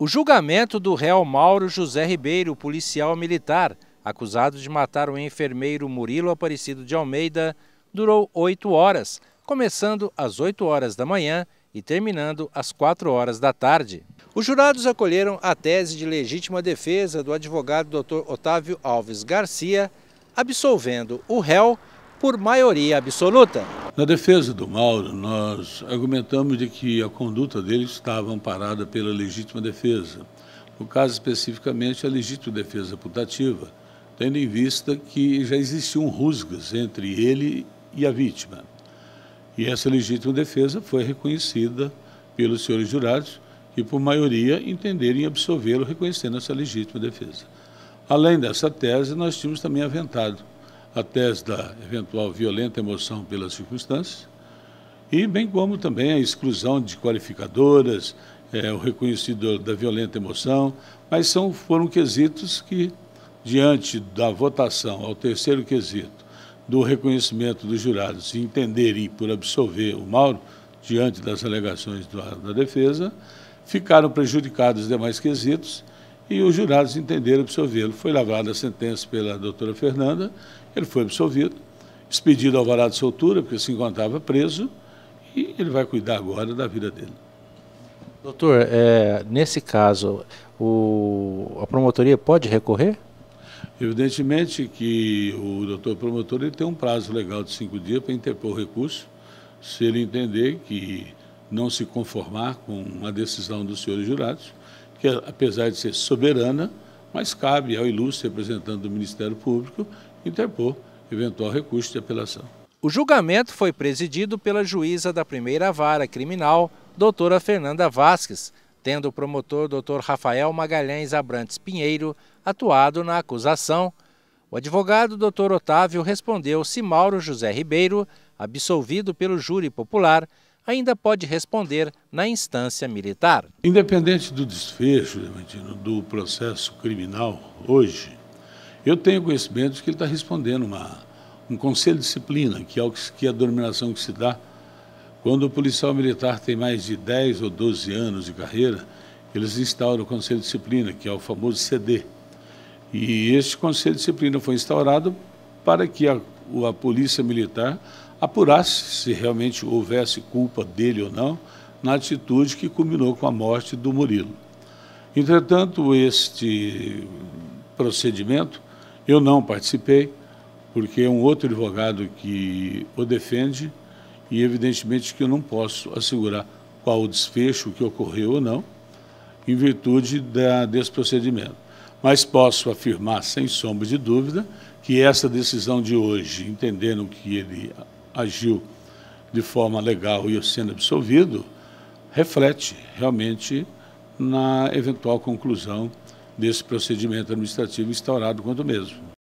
O julgamento do réu Mauro José Ribeiro, policial militar, acusado de matar o enfermeiro Murilo Aparecido de Almeida, durou oito horas, começando às 8 horas da manhã e terminando às 4 horas da tarde. Os jurados acolheram a tese de legítima defesa do advogado Dr. Otávio Alves Garcia, absolvendo o réu por maioria absoluta. Na defesa do Mauro, nós argumentamos de que a conduta dele estava amparada pela legítima defesa, no caso especificamente a legítima defesa putativa, tendo em vista que já existiam rusgas entre ele e a vítima. E essa legítima defesa foi reconhecida pelos senhores jurados, que por maioria entenderam absolvê-lo reconhecendo essa legítima defesa. Além dessa tese, nós tínhamos também aventado a tese da eventual violenta emoção pelas circunstâncias, e bem como também a exclusão de qualificadoras, é, o reconhecido da violenta emoção, mas são, foram quesitos que, diante da votação ao terceiro quesito, do reconhecimento dos jurados e entenderem por absolver o Mauro, diante das alegações da, da defesa, ficaram prejudicados os demais quesitos e os jurados entenderam absolvê-lo. Foi lavrada a sentença pela doutora Fernanda, ele foi absolvido, expedido ao varado de soltura, porque se encontrava preso, e ele vai cuidar agora da vida dele. Doutor, é, nesse caso, o, a promotoria pode recorrer? Evidentemente que o doutor promotor ele tem um prazo legal de cinco dias para interpor o recurso, se ele entender que não se conformar com a decisão dos senhores jurados, que apesar de ser soberana, mas cabe ao ilustre representante do Ministério Público interpor eventual recurso de apelação. O julgamento foi presidido pela juíza da primeira vara criminal, doutora Fernanda Vasques, tendo o promotor doutor Rafael Magalhães Abrantes Pinheiro atuado na acusação. O advogado doutor Otávio respondeu se Mauro José Ribeiro, absolvido pelo júri popular, ainda pode responder na instância militar. Independente do desfecho, do processo criminal hoje, eu tenho conhecimento de que ele está respondendo uma, um conselho de disciplina, que é, o que, que é a denominação que se dá quando o policial militar tem mais de 10 ou 12 anos de carreira, eles instauram o Conselho de Disciplina, que é o famoso CD. E este Conselho de Disciplina foi instaurado para que a a Polícia Militar apurasse se realmente houvesse culpa dele ou não na atitude que culminou com a morte do Murilo. Entretanto, este procedimento eu não participei, porque é um outro advogado que o defende e, evidentemente, que eu não posso assegurar qual o desfecho, que ocorreu ou não, em virtude da, desse procedimento. Mas posso afirmar, sem sombra de dúvida, que essa decisão de hoje, entendendo que ele agiu de forma legal e sendo absolvido, reflete realmente na eventual conclusão desse procedimento administrativo instaurado quanto mesmo.